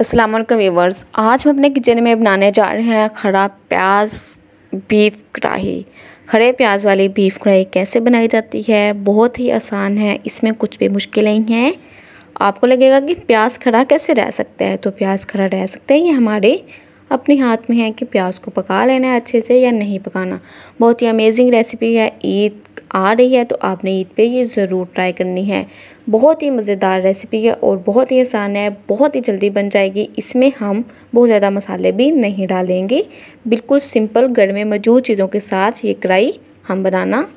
Aslam viewers आज हम अपने किचन में बनाने जा रहे हैं खड़ा प्याज बीफ कढ़ाई खड़े प्याज वाली बीफ कढ़ाई कैसे बनाई जाती है बहुत ही आसान है इसमें कुछ भी मुश्किल नहीं है आपको लगेगा कि प्याज खड़ा कैसे रह सकता है तो प्याज खड़ा रह सकता है ये हमारे अपने हाथ में है कि प्याज को पका लेना है अच्छे से या नहीं पकाना बहुत ही अमेजिंग रेसिपी है ईद आ रही है तो आपने ईद पे ये ज़रूर ट्राई करनी है बहुत ही मज़ेदार रेसिपी है और बहुत ही आसान है बहुत ही जल्दी बन जाएगी इसमें हम बहुत ज़्यादा मसाले भी नहीं डालेंगे बिल्कुल सिंपल घर में मौजूद चीज़ों के साथ ये कढ़ाई हम बनाना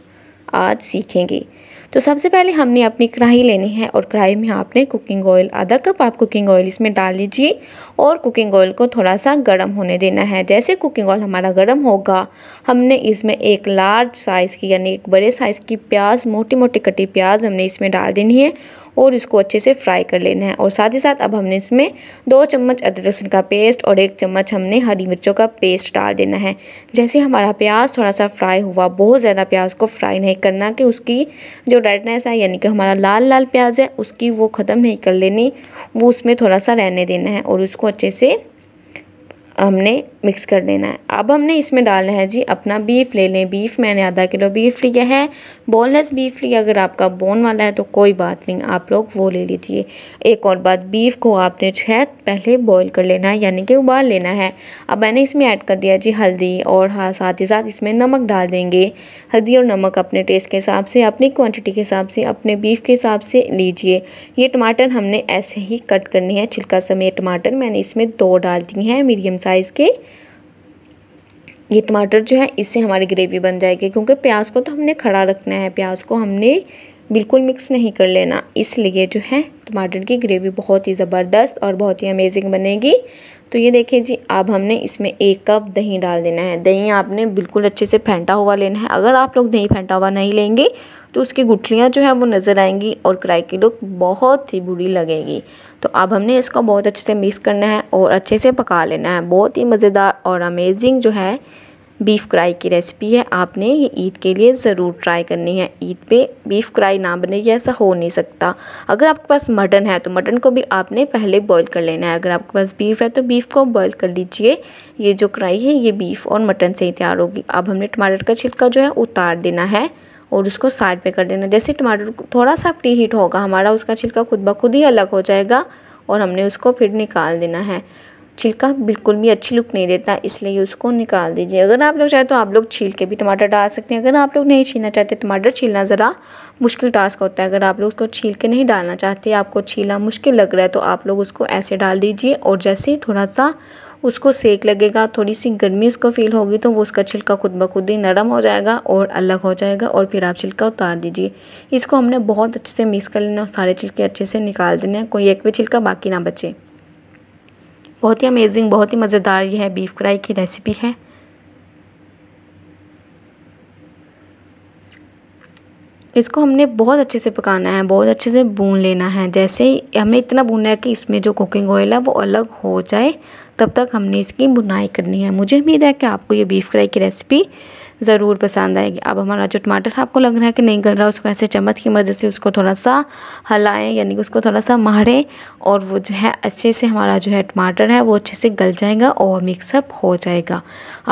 आज सीखेंगे तो सबसे पहले हमने अपनी कढ़ाई लेनी है और कढ़ाई में आपने कुकिंग ऑयल आधा कप आप कुकिंग ऑयल इसमें डाल लीजिए और कुकिंग ऑयल को थोड़ा सा गर्म होने देना है जैसे कुकिंग ऑयल हमारा गर्म होगा हमने इसमें एक लार्ज साइज़ की यानी एक बड़े साइज़ की प्याज मोटी मोटी कटी प्याज हमने इसमें डाल देनी है और इसको अच्छे से फ्राई कर लेना है और साथ ही साथ अब हमने इसमें दो चम्मच अदरक लहसुन का पेस्ट और एक चम्मच हमने हरी मिर्चों का पेस्ट डाल देना है जैसे हमारा प्याज थोड़ा सा फ्राई हुआ बहुत ज़्यादा प्याज को फ्राई नहीं करना कि उसकी जो रेडनेस है यानी कि हमारा लाल लाल प्याज है उसकी वो ख़त्म नहीं कर लेनी वो उसमें थोड़ा सा रहने देना है और उसको अच्छे से हमने मिक्स कर देना है अब हमने इसमें डालना है जी अपना बीफ ले लें बीफ मैंने आधा किलो बीफ लिया है बोनलेस बीफ लिया अगर आपका बोन वाला है तो कोई बात नहीं आप लोग वो ले लीजिए एक और बात बीफ को आपने जो है पहले बॉईल कर लेना है यानी कि उबाल लेना है अब मैंने इसमें ऐड कर दिया जी हल्दी और हाँ साथ ही साथ इसमें नमक डाल देंगे हल्दी और नमक अपने टेस्ट के हिसाब से अपनी क्वान्टिटी के हिसाब से अपने बीफ के हिसाब से लीजिए ये टमाटर हमने ऐसे ही कट करनी है छिलका समेत टमाटर मैंने इसमें दो डाल दी हैं मीडियम साइज़ के ये टमाटर जो है इससे हमारी ग्रेवी बन जाएगी क्योंकि प्याज को तो हमने खड़ा रखना है प्याज को हमने बिल्कुल मिक्स नहीं कर लेना इसलिए जो है टमाटर की ग्रेवी बहुत ही ज़बरदस्त और बहुत ही अमेजिंग बनेगी तो ये देखिए जी अब हमने इसमें एक कप दही डाल देना है दही आपने बिल्कुल अच्छे से फेंटा हुआ लेना है अगर आप लोग दही फेंटा हुआ नहीं लेंगे तो उसकी गुठलियाँ जो है वो नज़र आएंगी और कढ़ाई की लुक बहुत ही बुरी लगेगी तो अब हमने इसको बहुत अच्छे से मिक्स करना है और अच्छे से पका लेना है बहुत ही मज़ेदार और अमेजिंग जो है बीफ़ कढ़ाई की रेसिपी है आपने ये ईद के लिए ज़रूर ट्राई करनी है ईद पे बीफ़ कढ़ाई ना बने ये ऐसा हो नहीं सकता अगर आपके पास मटन है तो मटन को भी आपने पहले बॉईल कर लेना है अगर आपके पास बीफ़ है तो बीफ़ को बॉईल कर लीजिए ये जो कढ़ाई है ये बीफ़ और मटन से ही तैयार होगी अब हमने टमाटर का छिलका जो है उतार देना है और उसको साइड पर कर देना जैसे टमाटर थोड़ा सा प्री हीट होगा हमारा उसका छिलका खुद ब खुद ही अलग हो जाएगा और हमने उसको फिर निकाल देना है छिलका बिल्कुल भी अच्छी लुक नहीं देता इसलिए उसको निकाल दीजिए अगर आप लोग चाहें तो आप लोग छील के भी टमाटर डाल सकते हैं अगर आप लोग नहीं छीलना चाहते टमाटर छीलना ज़रा मुश्किल टास्क होता है अगर आप लोग उसको छील के नहीं डालना चाहते आपको छीलना मुश्किल लग रहा है तो आप लोग उसको ऐसे डाल दीजिए और जैसे थोड़ा सा उसको सेक लगेगा थोड़ी सी गर्मी उसको फील होगी तो वो उसका छिलका खुद ब खुद ही नरम हो जाएगा और अलग हो जाएगा और फिर आप छिलका उतार दीजिए इसको हमने बहुत अच्छे से मिक्स कर लेना और सारे छिलके अच्छे से निकाल हैं कोई एक भी छिलका बाकी ना बचे बहुत ही अमेजिंग बहुत ही मज़ेदार यह है बीफ कढ़ाई की रेसिपी है इसको हमने बहुत अच्छे से पकाना है बहुत अच्छे से भून लेना है जैसे ही हमें इतना भूनना है कि इसमें जो कुकिंग ऑयल है वो अलग हो जाए तब तक हमने इसकी बुनाई करनी है मुझे उम्मीद है कि आपको ये बीफ कढ़ाई की रेसिपी ज़रूर पसंद आएगी अब हमारा जो टमाटर आपको लग रहा है कि नहीं गल रहा उसको ऐसे चम्मच की मदद से उसको थोड़ा सा हलाएँ यानी कि उसको थोड़ा सा मारें और वो जो है अच्छे से हमारा जो है टमाटर है वो अच्छे से गल जाएगा और मिक्सअप हो जाएगा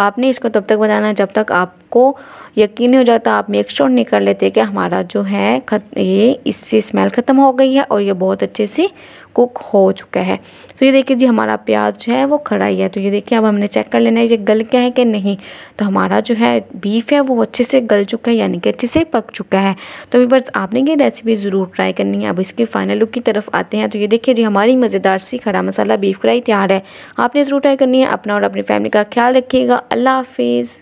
आपने इसको तब तक बनाना है जब तक आपको यकीन हो जाता आप मेक श्योर नहीं कर लेते कि हमारा जो है खत ये इससे स्मेल ख़त्म हो गई है और ये बहुत अच्छे से कुक हो चुका है तो ये देखिए जी हमारा प्याज जो है वो खड़ा ही है तो ये देखिए अब हमने चेक कर लेना है ये गल गया है कि नहीं तो हमारा जो है बीफ है वो अच्छे से गल चुका है यानी कि अच्छे से पक चुका है तो अभी बस आपने ये रेसिपी ज़रूर ट्राई करनी है अब इसके फाइनल लुक की तरफ आते हैं तो ये देखिए जी हमारी मज़ेदार सी खड़ा मसाला बीफ फ्राई तैयार है आपने ज़रूर ट्राई करनी है अपना और अपनी फैमिली का ख्याल रखिएगा अल्लाह हाफिज़